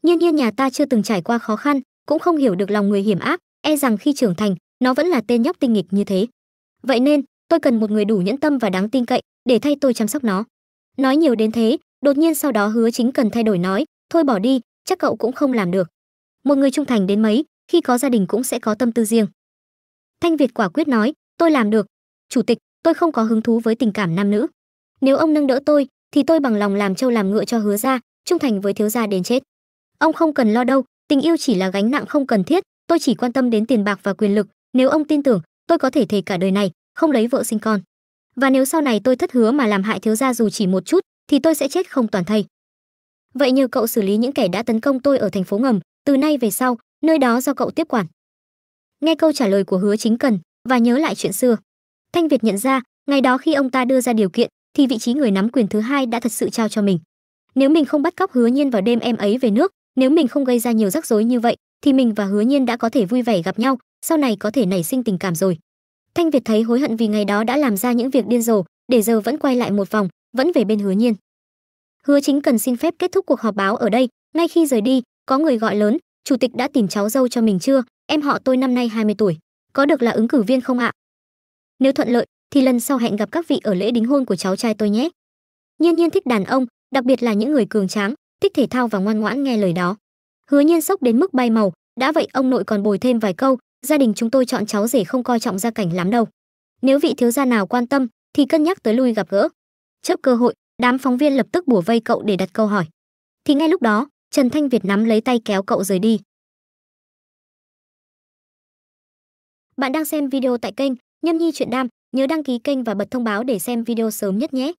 Nhiên nhiên nhà ta chưa từng trải qua khó khăn, cũng không hiểu được lòng người hiểm ác, e rằng khi trưởng thành, nó vẫn là tên nhóc tinh nghịch như thế. Vậy nên, tôi cần một người đủ nhẫn tâm và đáng tin cậy để thay tôi chăm sóc nó. Nói nhiều đến thế, đột nhiên sau đó Hứa Chính cần thay đổi nói, thôi bỏ đi, chắc cậu cũng không làm được. Một người trung thành đến mấy, khi có gia đình cũng sẽ có tâm tư riêng. Thanh Việt quả quyết nói, tôi làm được. Chủ tịch, tôi không có hứng thú với tình cảm nam nữ. Nếu ông nâng đỡ tôi, thì tôi bằng lòng làm trâu làm ngựa cho hứa gia, trung thành với thiếu gia đến chết. Ông không cần lo đâu, tình yêu chỉ là gánh nặng không cần thiết tôi chỉ quan tâm đến tiền bạc và quyền lực nếu ông tin tưởng tôi có thể thề cả đời này không lấy vợ sinh con và nếu sau này tôi thất hứa mà làm hại thiếu gia dù chỉ một chút thì tôi sẽ chết không toàn thây vậy nhờ cậu xử lý những kẻ đã tấn công tôi ở thành phố ngầm từ nay về sau nơi đó do cậu tiếp quản nghe câu trả lời của hứa chính cần và nhớ lại chuyện xưa thanh việt nhận ra ngày đó khi ông ta đưa ra điều kiện thì vị trí người nắm quyền thứ hai đã thật sự trao cho mình nếu mình không bắt cóc hứa nhiên vào đêm em ấy về nước nếu mình không gây ra nhiều rắc rối như vậy thì mình và hứa nhiên đã có thể vui vẻ gặp nhau sau này có thể nảy sinh tình cảm rồi thanh việt thấy hối hận vì ngày đó đã làm ra những việc điên rồ để giờ vẫn quay lại một vòng vẫn về bên hứa nhiên hứa chính cần xin phép kết thúc cuộc họp báo ở đây ngay khi rời đi có người gọi lớn chủ tịch đã tìm cháu dâu cho mình chưa em họ tôi năm nay 20 tuổi có được là ứng cử viên không ạ nếu thuận lợi thì lần sau hẹn gặp các vị ở lễ đính hôn của cháu trai tôi nhé nhiên nhiên thích đàn ông đặc biệt là những người cường tráng thích thể thao và ngoan ngoãn nghe lời đó hứa nhiên sốc đến mức bay màu đã vậy ông nội còn bồi thêm vài câu gia đình chúng tôi chọn cháu rể không coi trọng gia cảnh lắm đâu nếu vị thiếu gia nào quan tâm thì cân nhắc tới lui gặp gỡ chớp cơ hội đám phóng viên lập tức bủa vây cậu để đặt câu hỏi thì ngay lúc đó trần thanh việt nắm lấy tay kéo cậu rời đi bạn đang xem video tại kênh nhâm nhi truyện đam nhớ đăng ký kênh và bật thông báo để xem video sớm nhất nhé